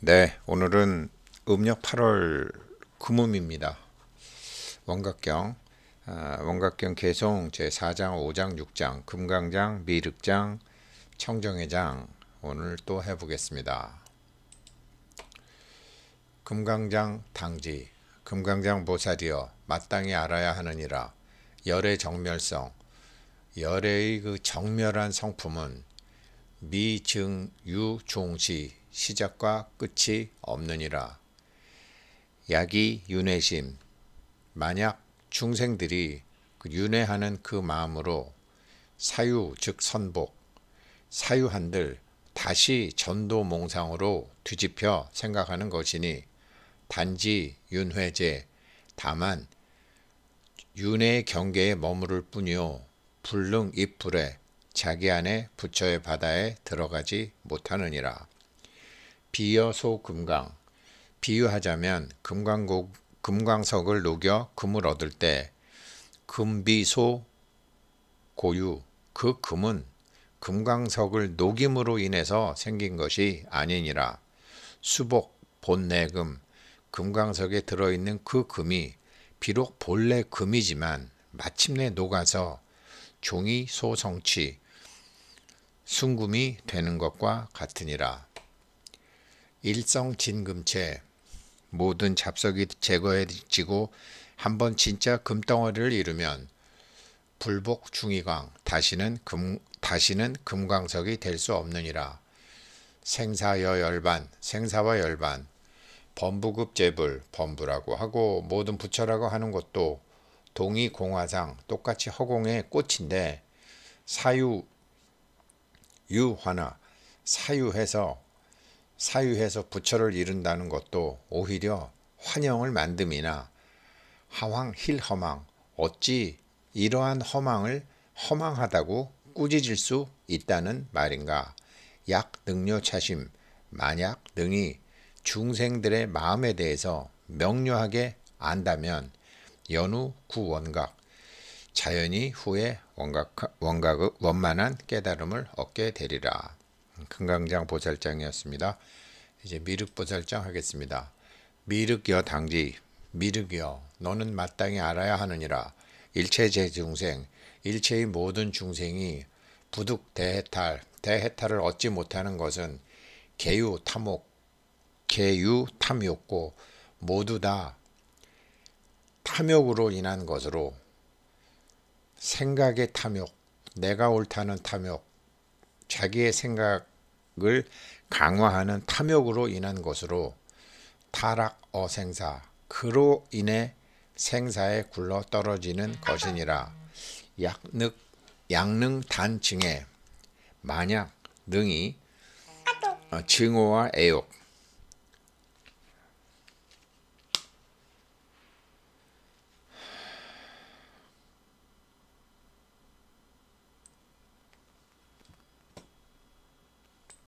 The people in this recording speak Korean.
네, 오늘은 음력 8월 금음입니다. 원각경, 아, 원각경 개송 제4장, 5장, 6장, 금강장, 미륵장, 청정회장 오늘 또 해보겠습니다. 금강장 당지, 금강장 보살이여 마땅히 알아야 하느니라 열의 정멸성, 열의 그 정멸한 성품은 미증유종시 시작과 끝이 없느니라. 약이 윤회심. 만약 중생들이 그 윤회하는 그 마음으로 사유 즉 선복 사유한들 다시 전도 몽상으로 뒤집혀 생각하는 것이니 단지 윤회제 다만 윤회의 경계에 머무를 뿐이요 불능 이풀에 자기 안에 부처의 바다에 들어가지 못하느니라. 비여소 금강 비유하자면 금강국 금광석을 녹여 금을 얻을 때 금비소 고유 그 금은 금광석을 녹임으로 인해서 생긴 것이 아니니라 수복 본내금 금광석에 들어있는 그 금이 비록 본래 금이지만 마침내 녹아서 종이 소성치 순금이 되는 것과 같으니라. 일성 진금체 모든 잡석이 제거해지고 한번 진짜 금덩어리를 이루면 불복 중이광 다시는 금 다시는 금광석이 될 수 없느니라 생사여 열반 생사와 열반 범부급 재불 범부라고 하고 모든 부처라고 하는 것도 동이 공화상 똑같이 허공의 꽃인데 사유 유화나 사유해서 사유해서 부처를 이룬다는 것도 오히려 환영을 만듦이나 하왕 힐허망 어찌 이러한 허망을 허망하다고 꾸짖을 수 있다는 말인가 약 능료 차심 만약 능이 중생들의 마음에 대해서 명료하게 안다면 연후 구원각 자연이 후에 원각, 원각 원만한 깨달음을 얻게 되리라. 금강장 보살장이었습니다. 이제 미륵 보살장 하겠습니다. 미륵여 당지 미륵여 너는 마땅히 알아야 하느니라 일체 제중생 일체의 모든 중생이 부득 대해탈 대해탈을 얻지 못하는 것은 개유 탐욕 개유 탐욕고 모두 다 탐욕으로 인한 것으로 생각의 탐욕, 내가 옳다는 탐욕, 자기의 생각, 을 강화하는 탐욕으로 인한 것으로 타락 어생사 그로 인해 생사에 굴러 떨어지는 것이니라 약능 양능 단증에 만약 능이 어, 증오와 애욕